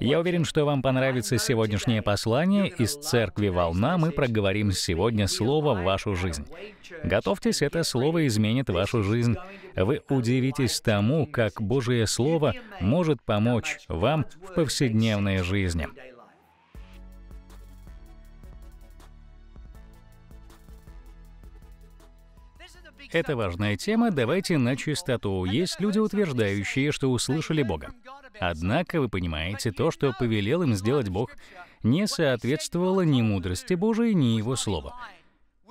Я уверен, что вам понравится сегодняшнее послание из церкви «Волна». Мы проговорим сегодня слово в вашу жизнь. Готовьтесь, это слово изменит вашу жизнь. Вы удивитесь тому, как Божие Слово может помочь вам в повседневной жизни. Это важная тема, давайте на чистоту. Есть люди, утверждающие, что услышали Бога. Однако вы понимаете, то, что повелел им сделать Бог, не соответствовало ни мудрости Божией, ни Его Слову.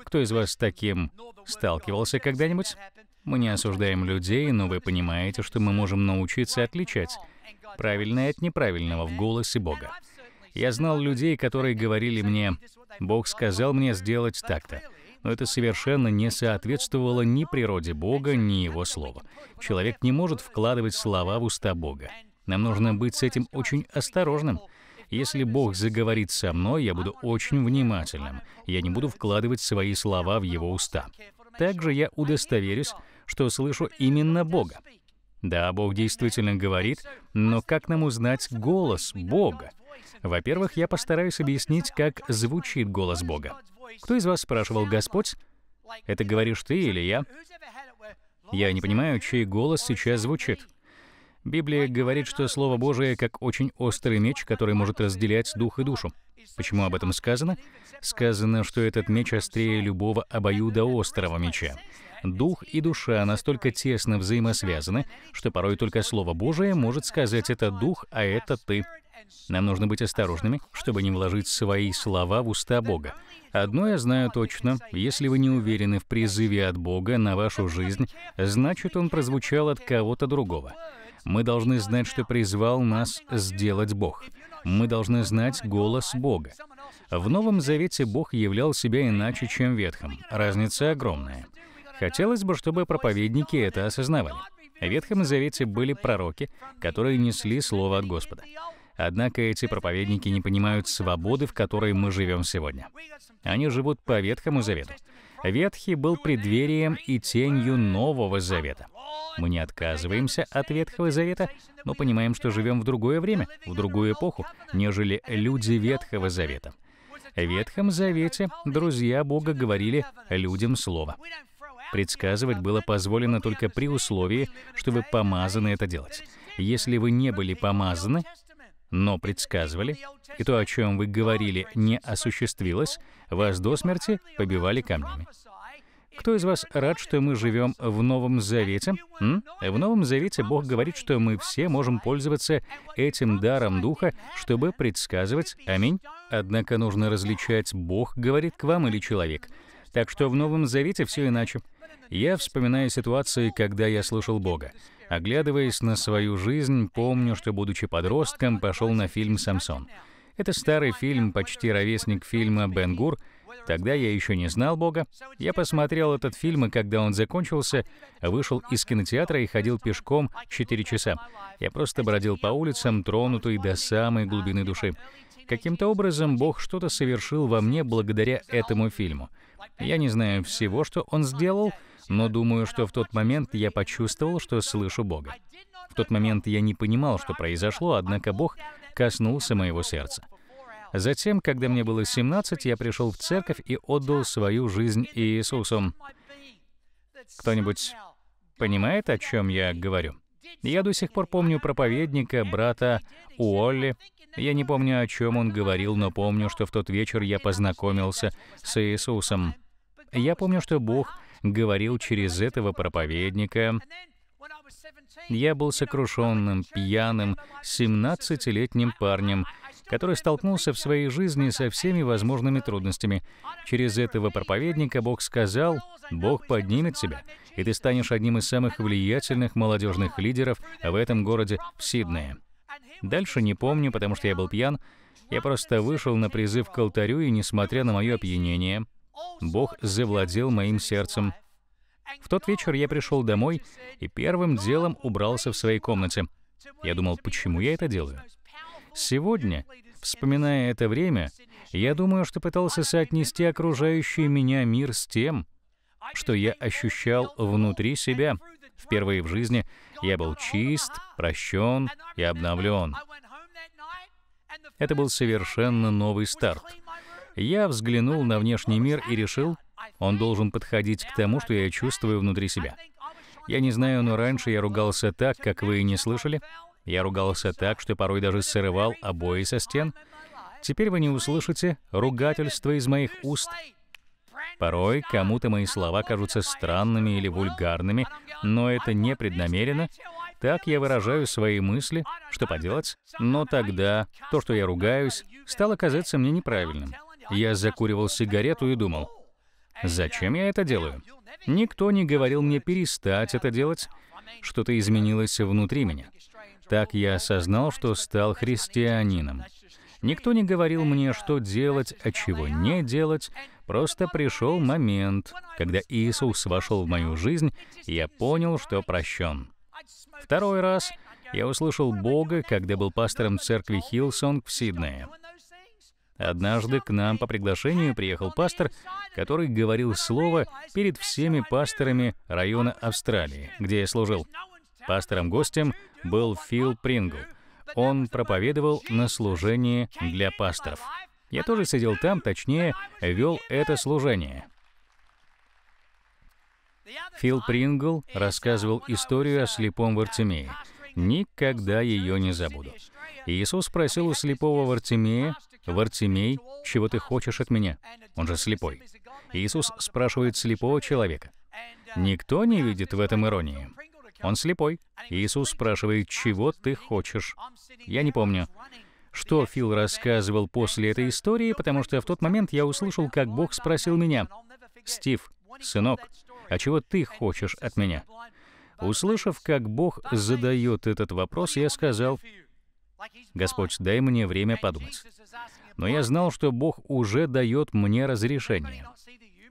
Кто из вас с таким сталкивался когда-нибудь? Мы не осуждаем людей, но вы понимаете, что мы можем научиться отличать правильное от неправильного в голосе Бога. Я знал людей, которые говорили мне, «Бог сказал мне сделать так-то» но это совершенно не соответствовало ни природе Бога, ни Его слову. Человек не может вкладывать слова в уста Бога. Нам нужно быть с этим очень осторожным. Если Бог заговорит со мной, я буду очень внимательным. Я не буду вкладывать свои слова в его уста. Также я удостоверюсь, что слышу именно Бога. Да, Бог действительно говорит, но как нам узнать голос Бога? Во-первых, я постараюсь объяснить, как звучит голос Бога. Кто из вас спрашивал, Господь? Это говоришь ты или я? Я не понимаю, чей голос сейчас звучит. Библия говорит, что Слово Божие как очень острый меч, который может разделять дух и душу. Почему об этом сказано? Сказано, что этот меч острее любого обоюда острого меча. Дух и душа настолько тесно взаимосвязаны, что порой только Слово Божие может сказать «это дух, а это ты». Нам нужно быть осторожными, чтобы не вложить свои слова в уста Бога. Одно я знаю точно, если вы не уверены в призыве от Бога на вашу жизнь, значит, он прозвучал от кого-то другого. Мы должны знать, что призвал нас сделать Бог. Мы должны знать голос Бога. В Новом Завете Бог являл себя иначе, чем в Ветхом. Разница огромная. Хотелось бы, чтобы проповедники это осознавали. В Ветхом Завете были пророки, которые несли слово от Господа. Однако эти проповедники не понимают свободы, в которой мы живем сегодня. Они живут по Ветхому Завету. Ветхий был преддверием и тенью Нового Завета. Мы не отказываемся от Ветхого Завета, но понимаем, что живем в другое время, в другую эпоху, нежели люди Ветхого Завета. В Ветхом Завете друзья Бога говорили людям Слово. Предсказывать было позволено только при условии, что вы помазаны это делать. Если вы не были помазаны, но предсказывали, и то, о чем вы говорили, не осуществилось, вас до смерти побивали камнями. Кто из вас рад, что мы живем в Новом Завете? М? В Новом Завете Бог говорит, что мы все можем пользоваться этим даром Духа, чтобы предсказывать. Аминь. Однако нужно различать, Бог говорит к вам или человек. Так что в Новом Завете все иначе. Я вспоминаю ситуации, когда я слушал Бога. Оглядываясь на свою жизнь, помню, что, будучи подростком, пошел на фильм «Самсон». Это старый фильм, почти ровесник фильма «Бен Гур», Тогда я еще не знал Бога. Я посмотрел этот фильм, и когда он закончился, вышел из кинотеатра и ходил пешком 4 часа. Я просто бродил по улицам, тронутый до самой глубины души. Каким-то образом Бог что-то совершил во мне благодаря этому фильму. Я не знаю всего, что он сделал, но думаю, что в тот момент я почувствовал, что слышу Бога. В тот момент я не понимал, что произошло, однако Бог коснулся моего сердца. Затем, когда мне было 17, я пришел в церковь и отдал свою жизнь Иисусу. Кто-нибудь понимает, о чем я говорю? Я до сих пор помню проповедника, брата Уолли. Я не помню, о чем он говорил, но помню, что в тот вечер я познакомился с Иисусом. Я помню, что Бог говорил через этого проповедника. Я был сокрушенным, пьяным, 17-летним парнем, который столкнулся в своей жизни со всеми возможными трудностями. Через этого проповедника Бог сказал, Бог поднимет тебя, и ты станешь одним из самых влиятельных молодежных лидеров в этом городе, в Сиднее. Дальше не помню, потому что я был пьян. Я просто вышел на призыв к алтарю, и, несмотря на мое опьянение, Бог завладел моим сердцем. В тот вечер я пришел домой и первым делом убрался в своей комнате. Я думал, почему я это делаю? Сегодня, вспоминая это время, я думаю, что пытался соотнести окружающий меня мир с тем, что я ощущал внутри себя. Впервые в жизни я был чист, прощен и обновлен. Это был совершенно новый старт. Я взглянул на внешний мир и решил, он должен подходить к тому, что я чувствую внутри себя. Я не знаю, но раньше я ругался так, как вы и не слышали. Я ругался так, что порой даже срывал обои со стен. Теперь вы не услышите ругательства из моих уст. Порой кому-то мои слова кажутся странными или вульгарными, но это не преднамеренно. Так я выражаю свои мысли, что поделать. Но тогда то, что я ругаюсь, стало казаться мне неправильным. Я закуривал сигарету и думал, зачем я это делаю? Никто не говорил мне перестать это делать. Что-то изменилось внутри меня. Так я осознал, что стал христианином. Никто не говорил мне, что делать, а чего не делать. Просто пришел момент, когда Иисус вошел в мою жизнь, и я понял, что прощен. Второй раз я услышал Бога, когда был пастором церкви Хилсонг в Сиднее. Однажды к нам по приглашению приехал пастор, который говорил слово перед всеми пасторами района Австралии, где я служил. Пастором-гостем был Фил Прингл. Он проповедовал на служении для пасторов. Я тоже сидел там, точнее, вел это служение. Фил Прингл рассказывал историю о слепом Вартимее. Никогда ее не забуду. Иисус спросил у слепого Вартимея, «Вартимей, чего ты хочешь от меня?» Он же слепой. Иисус спрашивает слепого человека. Никто не видит в этом иронии. Он слепой. Иисус спрашивает, чего ты хочешь? Я не помню, что Фил рассказывал после этой истории, потому что в тот момент я услышал, как Бог спросил меня, «Стив, сынок, а чего ты хочешь от меня?» Услышав, как Бог задает этот вопрос, я сказал, Господь, дай мне время подумать. Но я знал, что Бог уже дает мне разрешение.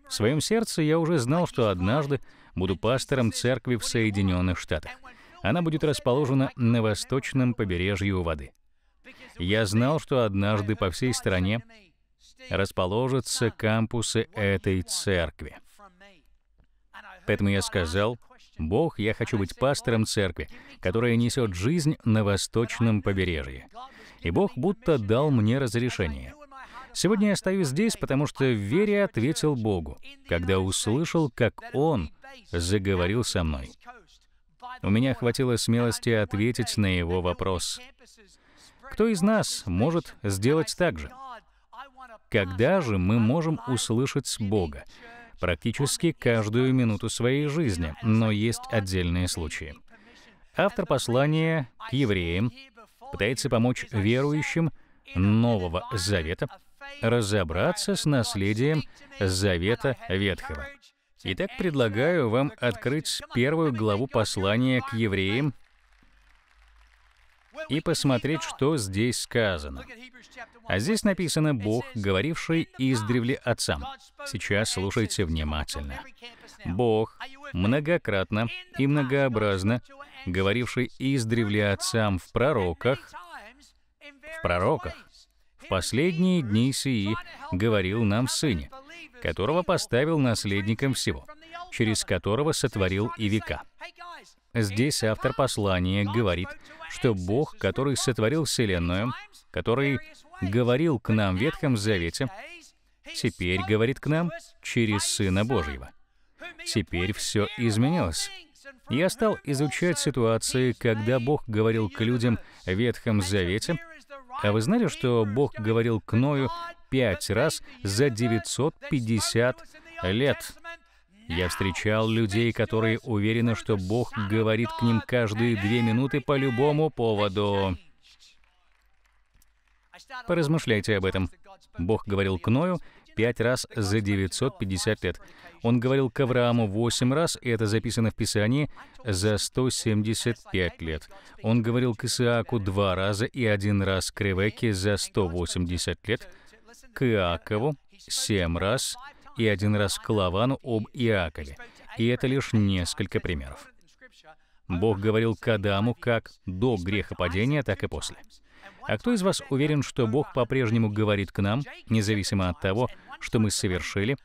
В своем сердце я уже знал, что однажды буду пастором церкви в Соединенных Штатах. Она будет расположена на восточном побережье у воды. Я знал, что однажды по всей стране расположатся кампусы этой церкви. Поэтому я сказал, Бог, я хочу быть пастором церкви, которая несет жизнь на восточном побережье. И Бог будто дал мне разрешение. Сегодня я стою здесь, потому что в вере ответил Богу, когда услышал, как Он заговорил со мной. У меня хватило смелости ответить на его вопрос. Кто из нас может сделать так же? Когда же мы можем услышать Бога? практически каждую минуту своей жизни, но есть отдельные случаи. Автор послания к евреям пытается помочь верующим Нового Завета разобраться с наследием Завета Ветхого. Итак, предлагаю вам открыть первую главу послания к евреям, и посмотреть, что здесь сказано. А здесь написано «Бог, говоривший издревле отцам». Сейчас слушайте внимательно. «Бог, многократно и многообразно, говоривший издревле отцам в пророках, в пророках, в последние дни сии говорил нам Сыне, которого поставил наследником всего, через которого сотворил и века. Здесь автор послания говорит, что Бог, который сотворил Вселенную, который говорил к нам в Ветхом Завете, теперь говорит к нам через Сына Божьего. Теперь все изменилось. Я стал изучать ситуации, когда Бог говорил к людям в Ветхом Завете. А вы знали, что Бог говорил к Ною пять раз за 950 лет? Я встречал людей, которые уверены, что Бог говорит к ним каждые две минуты по любому поводу. Поразмышляйте об этом. Бог говорил к Ною пять раз за 950 лет. Он говорил к Аврааму восемь раз, и это записано в Писании, за 175 лет. Он говорил к Исааку два раза и один раз к Ревеке за 180 лет, к Иакову семь раз, и один раз к Лавану об Иакове. И это лишь несколько примеров. Бог говорил к Адаму как до грехопадения, так и после. А кто из вас уверен, что Бог по-прежнему говорит к нам, независимо от того, что мы совершили?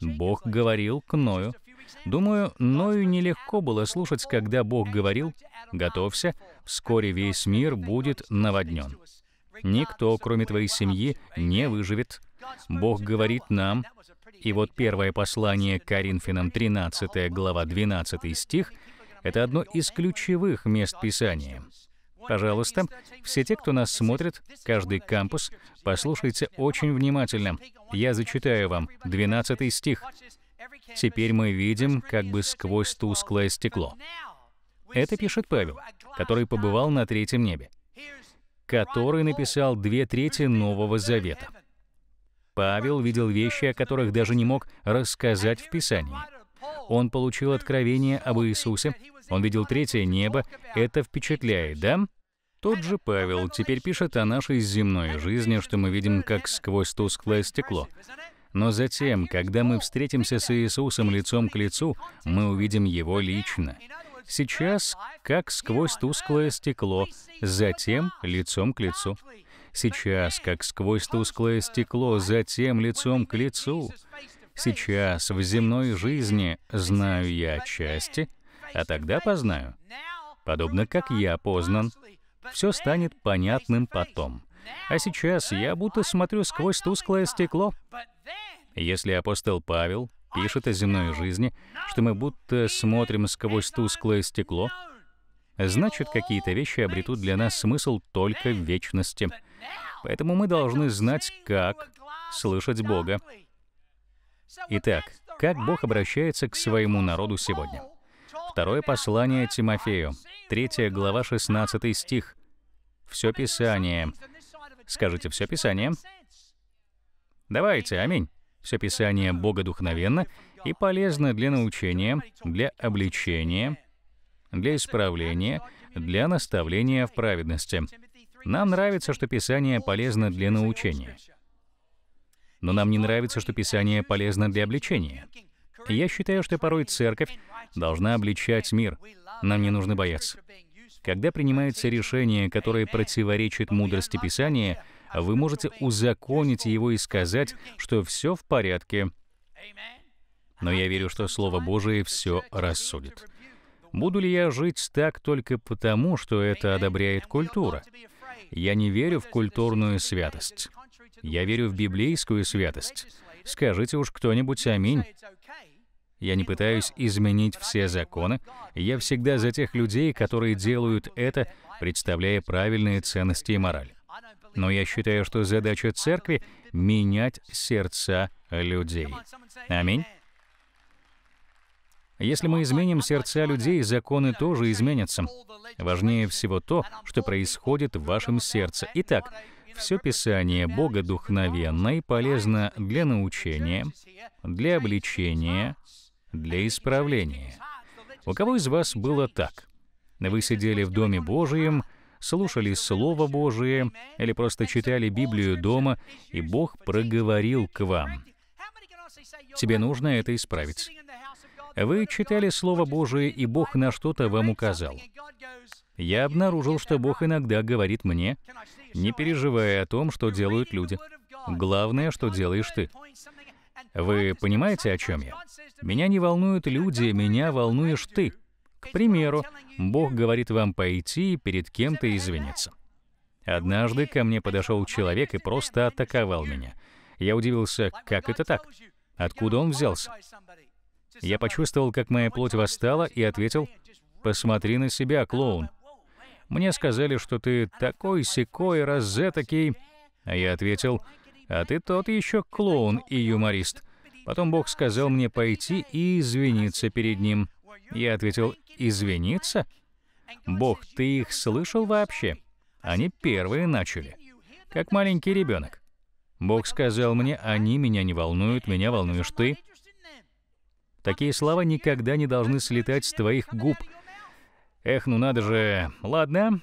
Бог говорил к Ною. Думаю, Ною нелегко было слушать, когда Бог говорил, «Готовься, вскоре весь мир будет наводнен». Никто, кроме твоей семьи, не выживет. Бог говорит нам, и вот первое послание к Коринфянам, 13 глава, 12 стих, это одно из ключевых мест Писания. Пожалуйста, все те, кто нас смотрит, каждый кампус, послушайте очень внимательно. Я зачитаю вам 12 стих. «Теперь мы видим как бы сквозь тусклое стекло». Это пишет Павел, который побывал на третьем небе, который написал две трети Нового Завета. Павел видел вещи, о которых даже не мог рассказать в Писании. Он получил откровение об Иисусе, он видел третье небо, это впечатляет, да? Тот же Павел теперь пишет о нашей земной жизни, что мы видим как сквозь тусклое стекло. Но затем, когда мы встретимся с Иисусом лицом к лицу, мы увидим Его лично. Сейчас как сквозь тусклое стекло, затем лицом к лицу. Сейчас, как сквозь тусклое стекло, затем лицом к лицу. Сейчас, в земной жизни, знаю я отчасти, а тогда познаю. Подобно как я познан, все станет понятным потом. А сейчас я будто смотрю сквозь тусклое стекло. Если апостол Павел пишет о земной жизни, что мы будто смотрим сквозь тусклое стекло, значит, какие-то вещи обретут для нас смысл только в вечности. Поэтому мы должны знать, как слышать Бога. Итак, как Бог обращается к своему народу сегодня? Второе послание Тимофею, 3 глава, 16 стих. «Все Писание». Скажите «Все Писание». Давайте, аминь. Все Писание Богодухновенно и полезно для научения, для обличения, для исправления, для наставления в праведности. Нам нравится, что Писание полезно для научения. Но нам не нравится, что Писание полезно для обличения. Я считаю, что порой церковь должна обличать мир. Нам не нужно бояться. Когда принимается решение, которое противоречит мудрости Писания, вы можете узаконить его и сказать, что все в порядке. Но я верю, что Слово Божие все рассудит. Буду ли я жить так только потому, что это одобряет культура? Я не верю в культурную святость. Я верю в библейскую святость. Скажите уж кто-нибудь аминь. Я не пытаюсь изменить все законы. Я всегда за тех людей, которые делают это, представляя правильные ценности и мораль. Но я считаю, что задача церкви — менять сердца людей. Аминь. Если мы изменим сердца людей, законы тоже изменятся. Важнее всего то, что происходит в вашем сердце. Итак, все Писание Бога духовновенно и полезно для научения, для обличения, для исправления. У кого из вас было так? Вы сидели в Доме Божием, слушали Слово Божие или просто читали Библию дома, и Бог проговорил к вам. Тебе нужно это исправить. Вы читали Слово Божие, и Бог на что-то вам указал. Я обнаружил, что Бог иногда говорит мне, не переживая о том, что делают люди. Главное, что делаешь ты. Вы понимаете, о чем я? Меня не волнуют люди, меня волнуешь ты. К примеру, Бог говорит вам пойти и перед кем-то извиниться. Однажды ко мне подошел человек и просто атаковал меня. Я удивился, как это так? Откуда он взялся? Я почувствовал, как моя плоть восстала, и ответил, «Посмотри на себя, клоун». Мне сказали, что ты такой секой, раззе А я ответил, «А ты тот еще клоун и юморист». Потом Бог сказал мне пойти и извиниться перед ним. Я ответил, «Извиниться? Бог, ты их слышал вообще?» Они первые начали. Как маленький ребенок. Бог сказал мне, они меня не волнуют, меня волнуешь ты. Такие слова никогда не должны слетать с твоих губ. Эх, ну надо же. Ладно.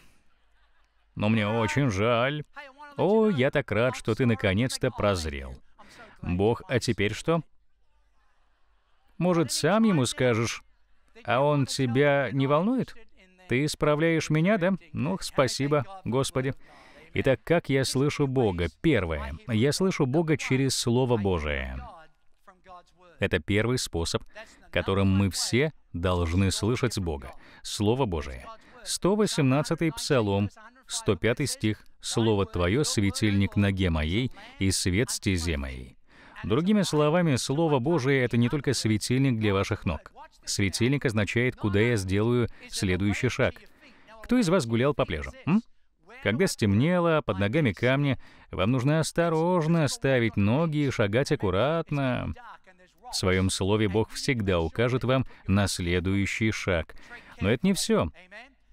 Но мне очень жаль. О, я так рад, что ты наконец-то прозрел. Бог, а теперь что? Может, сам ему скажешь? А он тебя не волнует? Ты исправляешь меня, да? Ну, спасибо, Господи. Итак, как я слышу Бога? Первое. Я слышу Бога через Слово Божие. Это первый способ, которым мы все должны слышать Бога, Слово Божие. 118-й Псалом, 105 стих, «Слово Твое — светильник ноге моей и свет стезе моей». Другими словами, Слово Божие — это не только светильник для ваших ног. Светильник означает, куда я сделаю следующий шаг. Кто из вас гулял по пляжу? М? Когда стемнело, под ногами камни, вам нужно осторожно ставить ноги и шагать аккуратно. В своем слове Бог всегда укажет вам на следующий шаг. Но это не все.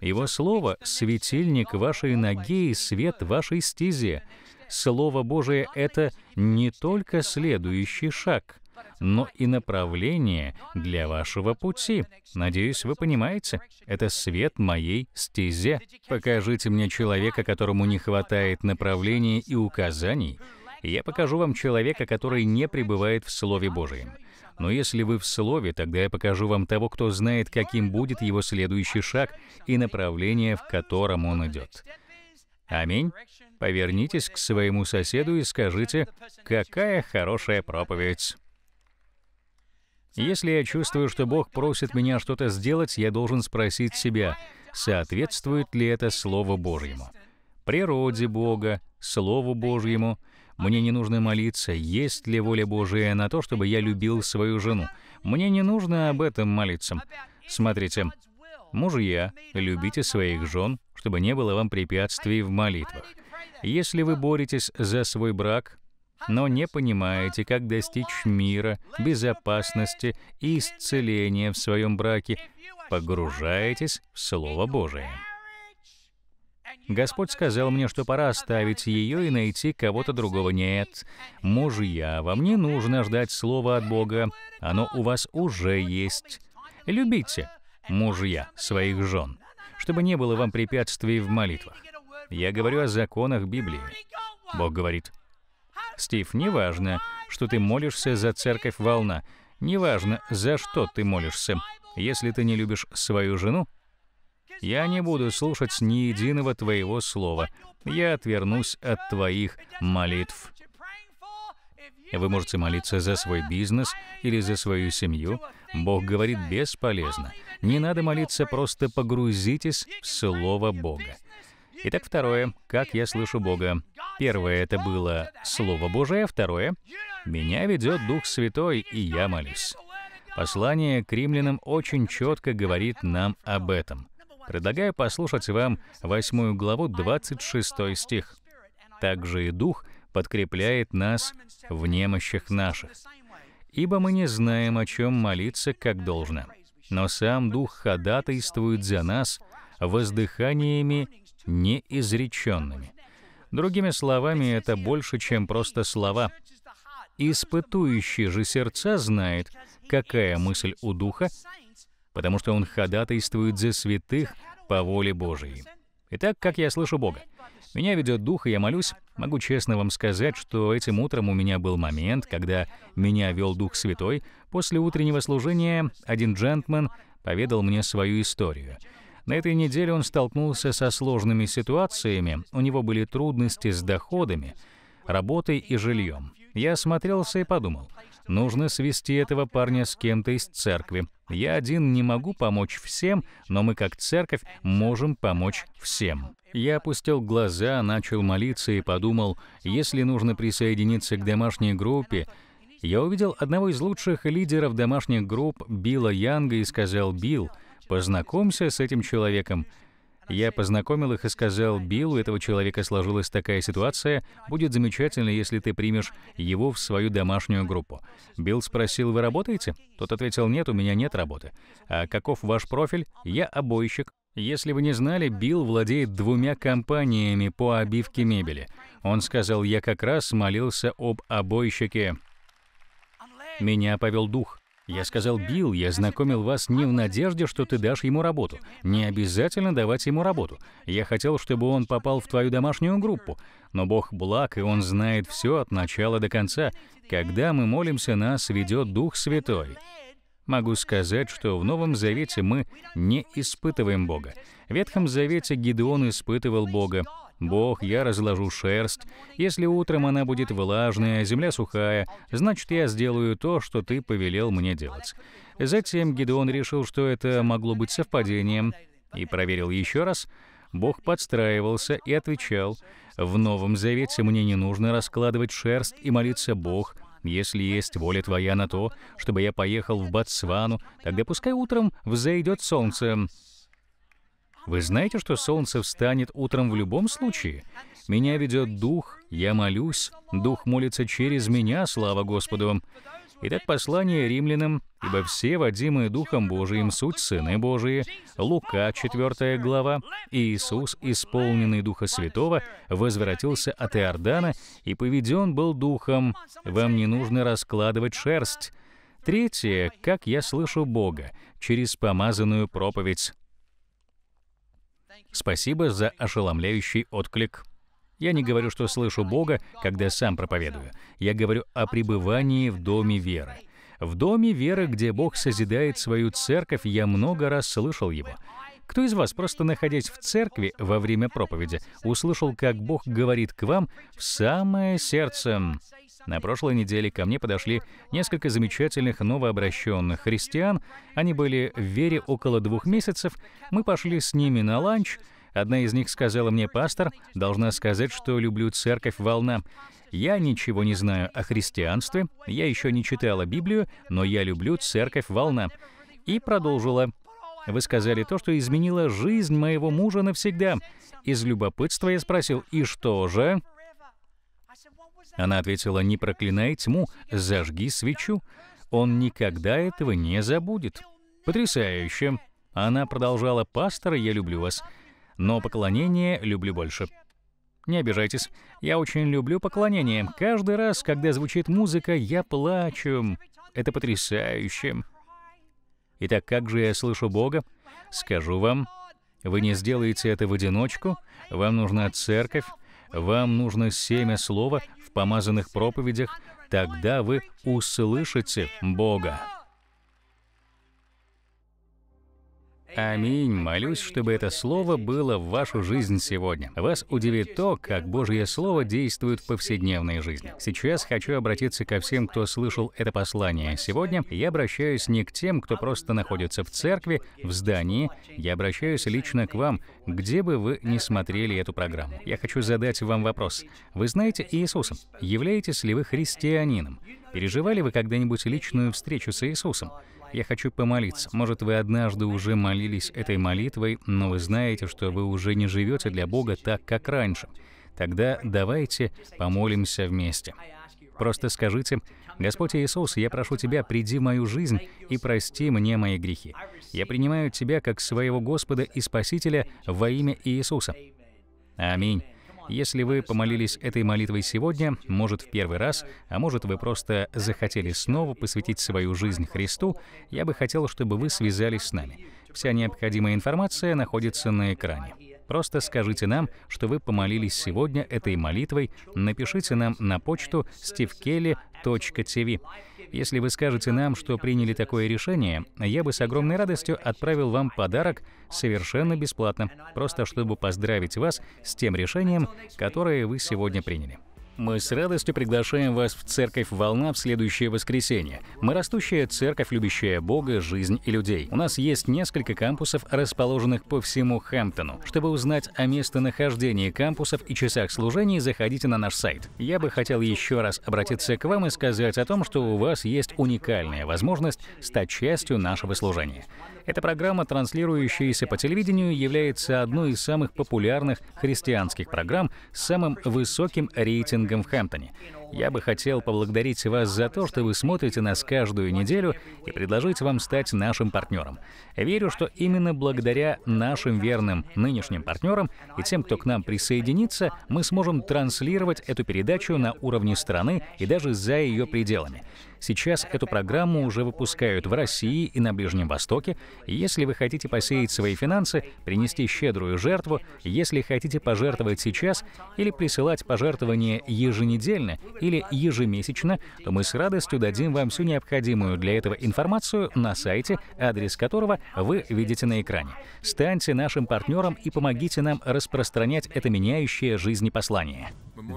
Его слово — светильник вашей ноги и свет вашей стези. Слово Божие — это не только следующий шаг, но и направление для вашего пути. Надеюсь, вы понимаете, это свет моей стезе. Покажите мне человека, которому не хватает направления и указаний — я покажу вам человека, который не пребывает в Слове Божьем. Но если вы в Слове, тогда я покажу вам того, кто знает, каким будет его следующий шаг и направление, в котором он идет. Аминь. Повернитесь к своему соседу и скажите, какая хорошая проповедь. Если я чувствую, что Бог просит меня что-то сделать, я должен спросить себя, соответствует ли это Слову Божьему, природе Бога, Слову Божьему — мне не нужно молиться, есть ли воля Божия на то, чтобы я любил свою жену. Мне не нужно об этом молиться. Смотрите, мужья, любите своих жен, чтобы не было вам препятствий в молитвах. Если вы боретесь за свой брак, но не понимаете, как достичь мира, безопасности и исцеления в своем браке, погружаетесь в Слово Божие. Господь сказал мне, что пора оставить ее и найти кого-то другого. Нет, мужья, вам не нужно ждать слова от Бога. Оно у вас уже есть. Любите, мужья, своих жен, чтобы не было вам препятствий в молитвах. Я говорю о законах Библии. Бог говорит, «Стив, неважно, что ты молишься за церковь волна, неважно, за что ты молишься. Если ты не любишь свою жену, я не буду слушать ни единого твоего слова. Я отвернусь от твоих молитв. Вы можете молиться за свой бизнес или за свою семью. Бог говорит бесполезно. Не надо молиться, просто погрузитесь в Слово Бога. Итак, второе. Как я слышу Бога? Первое — это было Слово Божие. Второе — меня ведет Дух Святой, и я молюсь. Послание к римлянам очень четко говорит нам об этом. Предлагаю послушать вам 8 главу, 26 стих. «Также и Дух подкрепляет нас в немощах наших, ибо мы не знаем, о чем молиться, как должно. Но сам Дух ходатайствует за нас воздыханиями неизреченными». Другими словами, это больше, чем просто слова. Испытующий же сердца знает, какая мысль у Духа, потому что он ходатайствует за святых по воле Божией. Итак, как я слышу Бога? Меня ведет Дух, и я молюсь. Могу честно вам сказать, что этим утром у меня был момент, когда меня вел Дух Святой. После утреннего служения один джентльмен поведал мне свою историю. На этой неделе он столкнулся со сложными ситуациями, у него были трудности с доходами, работой и жильем. Я осмотрелся и подумал, Нужно свести этого парня с кем-то из церкви. Я один не могу помочь всем, но мы как церковь можем помочь всем. Я опустил глаза, начал молиться и подумал, если нужно присоединиться к домашней группе, я увидел одного из лучших лидеров домашних групп Билла Янга и сказал, «Билл, познакомься с этим человеком». Я познакомил их и сказал, Билл, у этого человека сложилась такая ситуация, будет замечательно, если ты примешь его в свою домашнюю группу. Билл спросил, вы работаете? Тот ответил, нет, у меня нет работы. А каков ваш профиль? Я обойщик. Если вы не знали, Билл владеет двумя компаниями по обивке мебели. Он сказал, я как раз молился об обойщике. Меня повел дух. Я сказал, Билл, я знакомил вас не в надежде, что ты дашь ему работу. Не обязательно давать ему работу. Я хотел, чтобы он попал в твою домашнюю группу. Но Бог благ, и Он знает все от начала до конца. Когда мы молимся, нас ведет Дух Святой. Могу сказать, что в Новом Завете мы не испытываем Бога. В Ветхом Завете Гедеон испытывал Бога, Бог, я разложу шерсть. Если утром она будет влажная, земля сухая, значит, я сделаю то, что ты повелел мне делать». Затем Гедеон решил, что это могло быть совпадением, и проверил еще раз. Бог подстраивался и отвечал, «В Новом Завете мне не нужно раскладывать шерсть и молиться Бог, если есть воля твоя на то, чтобы я поехал в Ботсвану, тогда пускай утром взойдет солнце. Вы знаете, что солнце встанет утром в любом случае? Меня ведет Дух, я молюсь, Дух молится через меня, слава Господу. Итак, послание римлянам, «Ибо все, водимые Духом Божиим, суть Сыны Божии». Лука, 4 глава. «Иисус, исполненный Духа Святого, возвратился от Иордана и поведен был Духом. Вам не нужно раскладывать шерсть». Третье, «Как я слышу Бога» через помазанную проповедь. Спасибо за ошеломляющий отклик. Я не говорю, что слышу Бога, когда сам проповедую. Я говорю о пребывании в доме веры. В доме веры, где Бог созидает свою церковь, я много раз слышал его. Кто из вас, просто находясь в церкви во время проповеди, услышал, как Бог говорит к вам в самое сердце? На прошлой неделе ко мне подошли несколько замечательных новообращенных христиан. Они были в вере около двух месяцев. Мы пошли с ними на ланч. Одна из них сказала мне, пастор, должна сказать, что люблю церковь волна. Я ничего не знаю о христианстве, я еще не читала Библию, но я люблю церковь волна. И продолжила. Вы сказали то, что изменило жизнь моего мужа навсегда. Из любопытства я спросил, и что же? Она ответила, не проклинай тьму, зажги свечу. Он никогда этого не забудет. Потрясающе. Она продолжала, пастор, я люблю вас, но поклонение люблю больше. Не обижайтесь, я очень люблю поклонение. Каждый раз, когда звучит музыка, я плачу. Это потрясающе. Итак, как же я слышу Бога? Скажу вам, вы не сделаете это в одиночку, вам нужна церковь, вам нужно семя слова в помазанных проповедях, тогда вы услышите Бога. Аминь. Молюсь, чтобы это слово было в вашу жизнь сегодня. Вас удивит то, как Божье Слово действует в повседневной жизни. Сейчас хочу обратиться ко всем, кто слышал это послание. Сегодня я обращаюсь не к тем, кто просто находится в церкви, в здании. Я обращаюсь лично к вам, где бы вы ни смотрели эту программу. Я хочу задать вам вопрос. Вы знаете Иисуса? Являетесь ли вы христианином? Переживали вы когда-нибудь личную встречу с Иисусом? Я хочу помолиться. Может, вы однажды уже молились этой молитвой, но вы знаете, что вы уже не живете для Бога так, как раньше. Тогда давайте помолимся вместе. Просто скажите, «Господь Иисус, я прошу Тебя, приди в мою жизнь и прости мне мои грехи. Я принимаю Тебя как своего Господа и Спасителя во имя Иисуса». Аминь. Если вы помолились этой молитвой сегодня, может, в первый раз, а может, вы просто захотели снова посвятить свою жизнь Христу, я бы хотел, чтобы вы связались с нами. Вся необходимая информация находится на экране. Просто скажите нам, что вы помолились сегодня этой молитвой, напишите нам на почту stevkelly.tv. Если вы скажете нам, что приняли такое решение, я бы с огромной радостью отправил вам подарок совершенно бесплатно, просто чтобы поздравить вас с тем решением, которое вы сегодня приняли. Мы с радостью приглашаем вас в Церковь «Волна» в следующее воскресенье. Мы растущая церковь, любящая Бога, жизнь и людей. У нас есть несколько кампусов, расположенных по всему Хэмптону. Чтобы узнать о местонахождении кампусов и часах служений, заходите на наш сайт. Я бы хотел еще раз обратиться к вам и сказать о том, что у вас есть уникальная возможность стать частью нашего служения. Эта программа, транслирующаяся по телевидению, является одной из самых популярных христианских программ с самым высоким рейтингом в Хэмптоне. Я бы хотел поблагодарить вас за то, что вы смотрите нас каждую неделю и предложить вам стать нашим партнером. Верю, что именно благодаря нашим верным нынешним партнерам и тем, кто к нам присоединится, мы сможем транслировать эту передачу на уровне страны и даже за ее пределами. Сейчас эту программу уже выпускают в России и на Ближнем Востоке. Если вы хотите посеять свои финансы, принести щедрую жертву, если хотите пожертвовать сейчас или присылать пожертвования еженедельно или ежемесячно, то мы с радостью дадим вам всю необходимую для этого информацию на сайте, адрес которого вы видите на экране. Станьте нашим партнером и помогите нам распространять это меняющее жизни послание.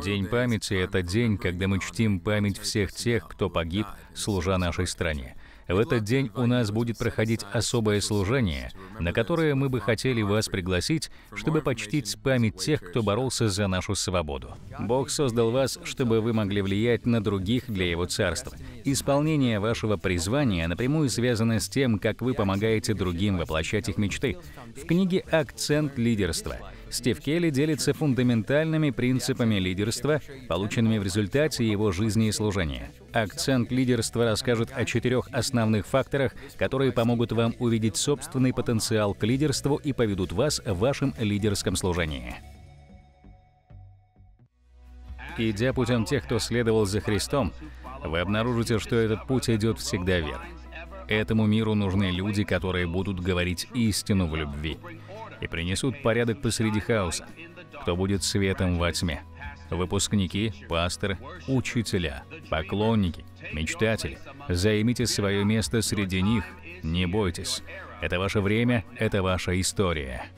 День памяти — это день, когда мы чтим память всех тех, кто погиб, служа нашей стране. В этот день у нас будет проходить особое служение, на которое мы бы хотели вас пригласить, чтобы почтить память тех, кто боролся за нашу свободу. Бог создал вас, чтобы вы могли влиять на других для Его Царства. Исполнение вашего призвания напрямую связано с тем, как вы помогаете другим воплощать их мечты. В книге «Акцент лидерства» Стив Келли делится фундаментальными принципами лидерства, полученными в результате его жизни и служения. Акцент лидерства расскажет о четырех основных факторах, которые помогут вам увидеть собственный потенциал к лидерству и поведут вас в вашем лидерском служении. Идя путем тех, кто следовал за Христом, вы обнаружите, что этот путь идет всегда вверх. Этому миру нужны люди, которые будут говорить истину в любви и принесут порядок посреди хаоса, кто будет светом во тьме. Выпускники, пастор, учителя, поклонники, мечтатели, займите свое место среди них, не бойтесь. Это ваше время, это ваша история.